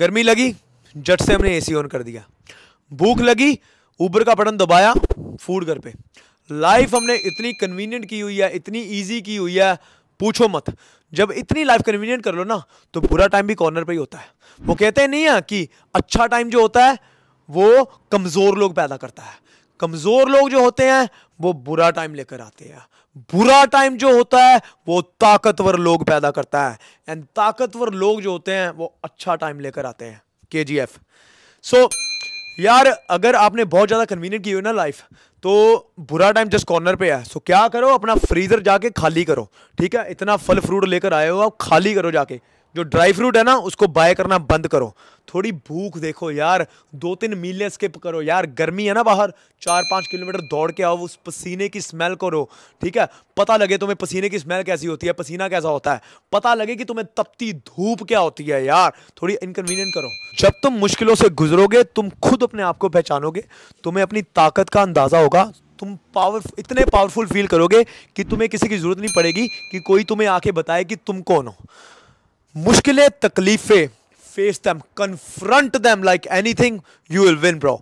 गर्मी लगी जट से हमने एसी ऑन कर दिया भूख लगी ऊबर का बटन दबाया फूड घर पे लाइफ हमने इतनी कन्वीनियंट की हुई है इतनी ईजी की हुई है पूछो मत जब इतनी लाइफ कन्वीनियंट कर लो ना तो बुरा टाइम भी कॉर्नर पे ही होता है वो कहते हैं नहीं है कि अच्छा टाइम जो होता है वो कमज़ोर लोग पैदा करता है कमज़ोर लोग जो होते हैं वो बुरा टाइम लेकर आते हैं बुरा टाइम जो होता है वो ताकतवर लोग पैदा करता है एंड ताकतवर लोग जो होते हैं वो अच्छा टाइम लेकर आते हैं के जी एफ सो यार अगर आपने बहुत ज़्यादा कन्वीनियंट की हुई ना लाइफ तो बुरा टाइम जस्ट कॉर्नर पे है सो क्या करो अपना फ्रीज़र जाके खाली करो ठीक है इतना फल फ्रूट लेकर आए हो आप खाली करो जाके जो ड्राई फ्रूट है ना उसको बाय करना बंद करो थोड़ी भूख देखो यार दो तीन मीलें स्किप करो यार गर्मी है ना बाहर चार पाँच किलोमीटर दौड़ के आओ उस पसीने की स्मेल करो ठीक है पता लगे तुम्हें पसीने की स्मेल कैसी होती है पसीना कैसा होता है पता लगे कि तुम्हें तपती धूप क्या होती है यार थोड़ी इनकन्वीनियंट करो जब तुम मुश्किलों से गुजरोगे तुम खुद अपने आप को पहचानोगे तुम्हें अपनी ताकत का अंदाज़ा होगा तुम पावर इतने पावरफुल फील करोगे कि तुम्हें किसी की ज़रूरत नहीं पड़ेगी कि कोई तुम्हें आके बताए कि तुम कौन हो मुश्किलें तकलीफें face them confront them like anything you will win bro